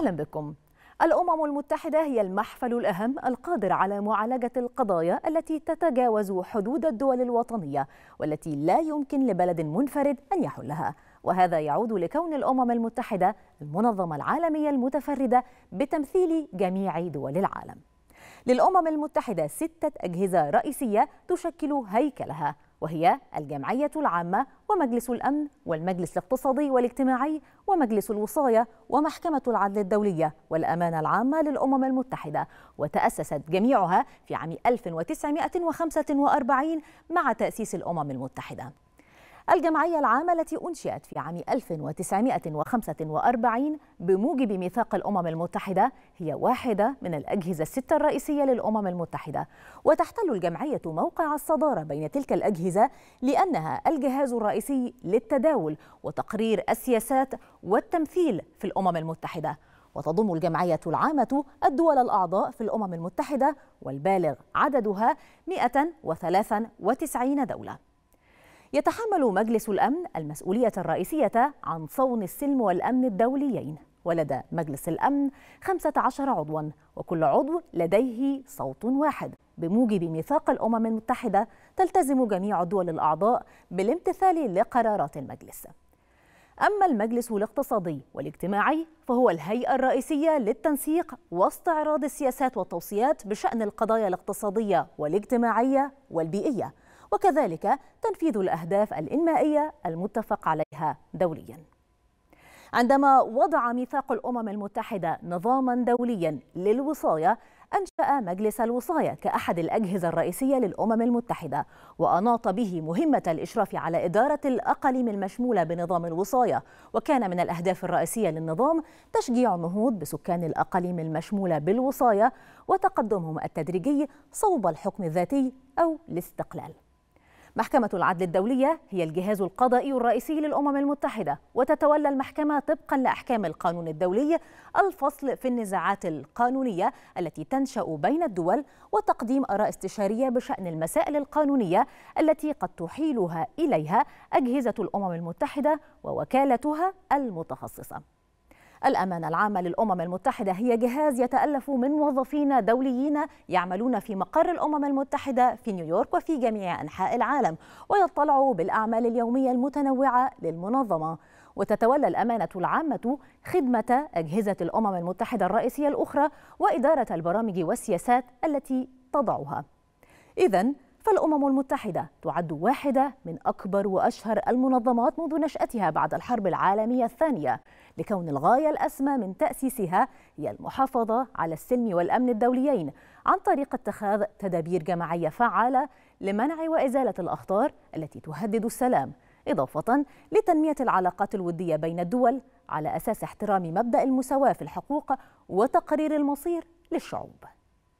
أهلا بكم الأمم المتحدة هي المحفل الأهم القادر على معالجة القضايا التي تتجاوز حدود الدول الوطنية والتي لا يمكن لبلد منفرد أن يحلها وهذا يعود لكون الأمم المتحدة المنظمة العالمية المتفردة بتمثيل جميع دول العالم للأمم المتحدة ستة أجهزة رئيسية تشكل هيكلها وهي الجمعية العامة ومجلس الأمن والمجلس الاقتصادي والاجتماعي ومجلس الوصاية ومحكمة العدل الدولية والأمانة العامة للأمم المتحدة وتأسست جميعها في عام 1945 مع تأسيس الأمم المتحدة الجمعية العامة التي أنشئت في عام 1945 بموجب ميثاق الأمم المتحدة هي واحدة من الأجهزة الستة الرئيسية للأمم المتحدة وتحتل الجمعية موقع الصدارة بين تلك الأجهزة لأنها الجهاز الرئيسي للتداول وتقرير السياسات والتمثيل في الأمم المتحدة وتضم الجمعية العامة الدول الأعضاء في الأمم المتحدة والبالغ عددها 193 دولة يتحمل مجلس الأمن المسؤولية الرئيسية عن صون السلم والأمن الدوليين ولدى مجلس الأمن 15 عضوا وكل عضو لديه صوت واحد بموجب ميثاق الأمم المتحدة تلتزم جميع الدول الأعضاء بالامتثال لقرارات المجلس أما المجلس الاقتصادي والاجتماعي فهو الهيئة الرئيسية للتنسيق واستعراض السياسات والتوصيات بشأن القضايا الاقتصادية والاجتماعية والبيئية وكذلك تنفيذ الأهداف الإنمائية المتفق عليها دولياً عندما وضع ميثاق الأمم المتحدة نظاما دوليا للوصاية أنشأ مجلس الوصاية كأحد الأجهزة الرئيسية للأمم المتحدة وأناط به مهمة الإشراف على إدارة الأقاليم المشمولة بنظام الوصاية وكان من الأهداف الرئيسية للنظام تشجيع النهوض بسكان الأقاليم المشمولة بالوصاية وتقدمهم التدريجي صوب الحكم الذاتي أو الاستقلال محكمة العدل الدولية هي الجهاز القضائي الرئيسي للأمم المتحدة وتتولى المحكمة طبقا لأحكام القانون الدولي الفصل في النزاعات القانونية التي تنشأ بين الدول وتقديم آراء استشارية بشأن المسائل القانونية التي قد تحيلها إليها أجهزة الأمم المتحدة ووكالتها المتخصصة الأمانة العامة للأمم المتحدة هي جهاز يتألف من موظفين دوليين يعملون في مقر الأمم المتحدة في نيويورك وفي جميع أنحاء العالم ويطلع بالأعمال اليومية المتنوعة للمنظمة وتتولى الأمانة العامة خدمة أجهزة الأمم المتحدة الرئيسية الأخرى وإدارة البرامج والسياسات التي تضعها إذا فالأمم المتحدة تعد واحدة من أكبر وأشهر المنظمات منذ نشأتها بعد الحرب العالمية الثانية لكون الغاية الأسمى من تأسيسها هي المحافظة على السلم والأمن الدوليين عن طريق اتخاذ تدابير جماعية فعالة لمنع وإزالة الأخطار التي تهدد السلام إضافة لتنمية العلاقات الودية بين الدول على أساس احترام مبدأ المساواة في الحقوق وتقرير المصير للشعوب